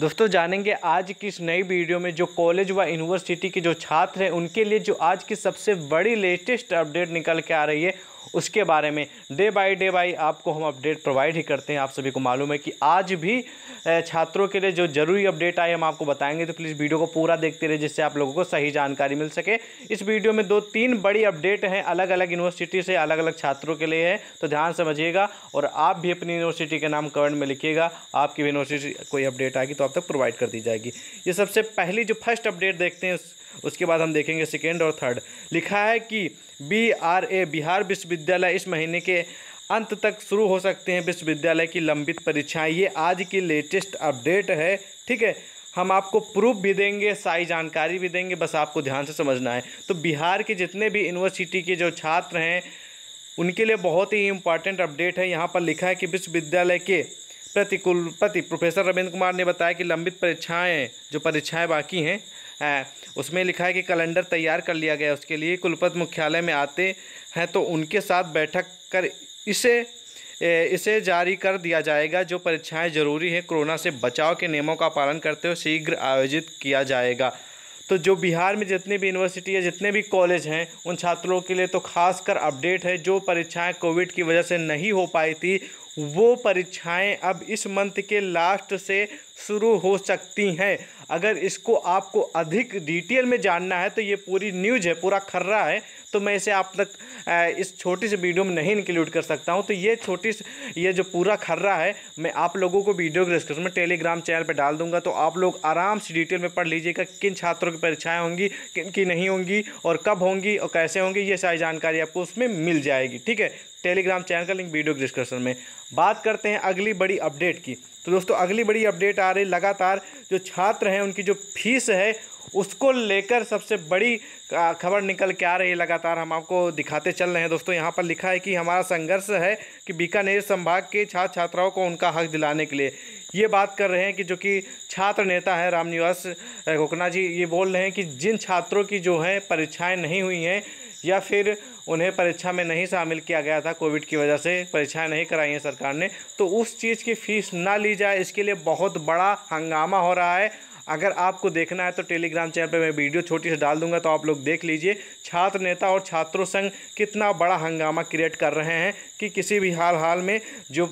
दोस्तों जानेंगे आज की इस नई वीडियो में जो कॉलेज व यूनिवर्सिटी के जो छात्र हैं उनके लिए जो आज की सबसे बड़ी लेटेस्ट अपडेट निकल के आ रही है उसके बारे में डे बाय डे बाय आपको हम अपडेट प्रोवाइड ही करते हैं आप सभी को मालूम है कि आज भी छात्रों के लिए जो ज़रूरी अपडेट आए हम आपको बताएंगे तो प्लीज़ वीडियो को पूरा देखते रहे जिससे आप लोगों को सही जानकारी मिल सके इस वीडियो में दो तीन बड़ी अपडेट हैं अलग अलग यूनिवर्सिटी से अलग अलग छात्रों के लिए है तो ध्यान समझिएगा और आप भी अपनी यूनिवर्सिटी के नाम कमेंट में लिखिएगा आपकी यूनिवर्सिटी कोई अपडेट आएगी तो आप तक प्रोवाइड कर दी जाएगी ये सबसे पहली जो फर्स्ट अपडेट देखते हैं उसके बाद हम देखेंगे सेकेंड और थर्ड लिखा है कि बी आर ए बिहार विश्वविद्यालय इस महीने के अंत तक शुरू हो सकते हैं विश्वविद्यालय की लंबित परीक्षाएं ये आज की लेटेस्ट अपडेट है ठीक है हम आपको प्रूफ भी देंगे सारी जानकारी भी देंगे बस आपको ध्यान से समझना है तो बिहार के जितने भी यूनिवर्सिटी के जो छात्र हैं उनके लिए बहुत ही इम्पॉर्टेंट अपडेट है यहाँ पर लिखा है कि विश्वविद्यालय के प्रतिकुलपति प्रोफेसर रविंद्र कुमार ने बताया कि लंबित परीक्षाएं जो परीक्षाएं बाकी हैं उसमें लिखा है कि कैलेंडर तैयार कर लिया गया उसके लिए कुलपति मुख्यालय में आते हैं तो उनके साथ बैठक कर इसे इसे जारी कर दिया जाएगा जो परीक्षाएं जरूरी हैं कोरोना से बचाव के नियमों का पालन करते हुए शीघ्र आयोजित किया जाएगा तो जो बिहार में जितनी भी यूनिवर्सिटी है जितने भी कॉलेज हैं उन छात्रों के लिए तो खासकर अपडेट है जो परीक्षाएं कोविड की वजह से नहीं हो पाई थी वो परीक्षाएं अब इस मंथ के लास्ट से शुरू हो सकती हैं अगर इसको आपको अधिक डिटेल में जानना है तो ये पूरी न्यूज है पूरा खर्रा है तो मैं इसे आप तक इस छोटी सी वीडियो में नहीं इंक्लूड कर सकता हूँ तो ये छोटी सी ये जो पूरा खर्रा है मैं आप लोगों को वीडियो के डिस्क्रिप्शन में टेलीग्राम चैनल पर डाल दूंगा तो आप लोग आराम से डिटेल में पढ़ लीजिएगा किन छात्रों की परीक्षाएँ होंगी किन की नहीं होंगी और कब होंगी और कैसे होंगी ये सारी जानकारी आपको उसमें मिल जाएगी ठीक है टेलीग्राम चैनल का लिंक वीडियो के डिस्क्रिप्शन में बात करते हैं अगली बड़ी अपडेट की तो दोस्तों अगली बड़ी अपडेट आ रही लगातार जो छात्र हैं उनकी जो फीस है उसको लेकर सबसे बड़ी खबर निकल के आ रही है लगातार हम आपको दिखाते चल रहे हैं दोस्तों यहाँ पर लिखा है कि हमारा संघर्ष है कि बीकानेर संभाग के छात्र छात्राओं को उनका हक दिलाने के लिए ये बात कर रहे हैं कि जो कि छात्र नेता हैं रामनिवास घोकना जी ये बोल रहे हैं कि जिन छात्रों की जो है परीक्षाएँ नहीं हुई हैं या फिर उन्हें परीक्षा में नहीं शामिल किया गया था कोविड की वजह से परीक्षाएं नहीं कराई हैं सरकार ने तो उस चीज़ की फ़ीस ना ली जाए इसके लिए बहुत बड़ा हंगामा हो रहा है अगर आपको देखना है तो टेलीग्राम चैनल पर मैं वीडियो छोटी से डाल दूंगा तो आप लोग देख लीजिए छात्र नेता और छात्रों संघ कितना बड़ा हंगामा क्रिएट कर रहे हैं कि किसी भी हाल हाल में जो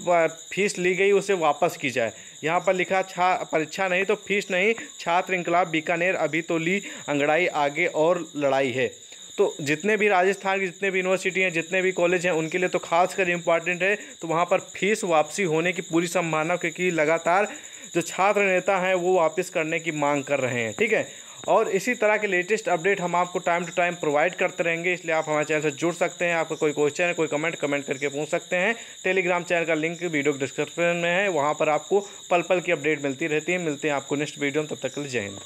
फीस ली गई उसे वापस की जाए यहाँ पर लिखा छा परीक्षा नहीं तो फीस नहीं छात्र इनकलाब बीकानेर अभी तो ली अंगड़ाई आगे और लड़ाई है तो जितने भी राजस्थान की जितने भी यूनिवर्सिटी हैं जितने भी कॉलेज हैं उनके लिए तो खास कर इम्पॉर्टेंट है तो वहाँ पर फीस वापसी होने की पूरी संभावना क्योंकि लगातार जो छात्र नेता हैं वो वापस करने की मांग कर रहे हैं ठीक है और इसी तरह के लेटेस्ट अपडेट हम आपको टाइम टू टाइम प्रोवाइड करते रहेंगे इसलिए आप हमारे चैनल से जुड़ सकते हैं आपका कोई क्वेश्चन है कोई कमेंट कमेंट करके पूछ सकते हैं टेलीग्राम चैनल का लिंक वीडियो डिस्क्रिप्शन में है वहाँ पर आपको पल पल की अपडेट मिलती रहती है मिलते हैं आपको नेक्स्ट वीडियो में तब तक के लिए जय हिंद